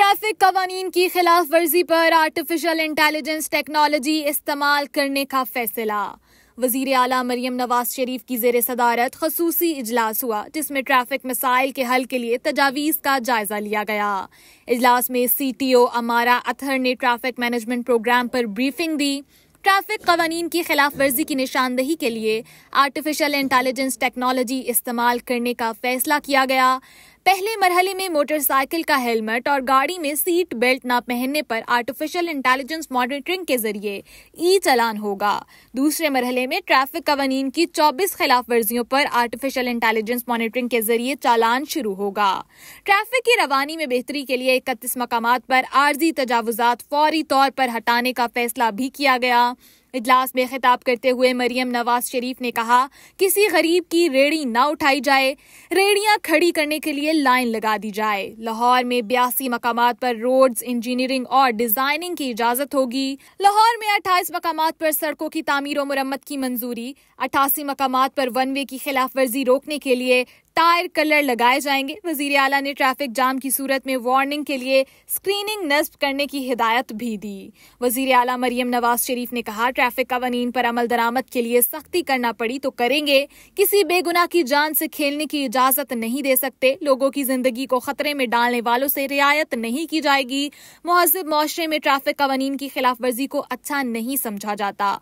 traffic कवानीन की खिलाफ वर्जी पर आर्टिफिशियल इंटेलिजेंस टेक्नोलॉजी इस्तेमाल करने का फैसला वजीर अला मरियम नवाज शरीफ की जेर सदारत खसूसी इजलास हुआ जिसमें ट्रैफिक मिसाइल के हल के लिए तजावीज़ का जायजा लिया गया इजलास में C T O Ammara Athar ने ट्रैफिक मैनेजमेंट प्रोग्राम पर ब्रीफिंग दी ट्रैफिक कवानीन की खिलाफ वर्जी की निशानदेही के लिए आर्टिफिशियल इंटेलिजेंस टेक्नोलॉजी इस्तेमाल करने का फैसला किया गया पहले मरहले में मोटरसाइकिल का हेलमेट और गाड़ी में सीट बेल्ट ना पहनने पर आर्टिफिशियल इंटेलिजेंस मॉनिटरिंग के जरिए ई चलान होगा दूसरे मरहले में ट्रैफिक कवानीन की 24 खिलाफ वर्जियों पर आर्टिफिशियल इंटेलिजेंस मॉनिटरिंग के जरिए चालान शुरू होगा ट्रैफिक की रवानी में बेहतरी के लिए इकतीस मकाम पर आर्जी तजावजात फौरी तौर पर हटाने का फैसला भी किया गया इजलास में खिताब करते हुए मरियम नवाज शरीफ ने कहा किसी गरीब की रेड़ी न उठाई जाए रेड़ियां खड़ी करने के लिए लाइन लगा दी जाए लाहौर में बयासी मकाम पर रोड्स इंजीनियरिंग और डिजाइनिंग की इजाजत होगी लाहौर में अट्ठाईस मकाम पर सड़कों की तमीर और मरम्मत की मंजूरी अट्ठासी मकाम पर वन वे की खिलाफ वर्जी रोकने के लिए टायर कलर लगाए जाएंगे वजीर अला ने ट्रैफिक जाम की सूरत में वार्निंग के लिए स्क्रीनिंग नस्ब करने की हिदायत भी दी वजीर अला मरियम नवाज शरीफ ने कहा ट्रैफिक कवानीन पर अमल दरामद के लिए सख्ती करना पड़ी तो करेंगे किसी बेगुनाह की जान से खेलने की इजाजत नहीं दे सकते लोगों की जिंदगी को खतरे में डालने वालों से रियायत नहीं की जाएगी महजब माशरे में ट्रैफिक कवानीन की खिलाफ वर्जी को अच्छा नहीं समझा जाता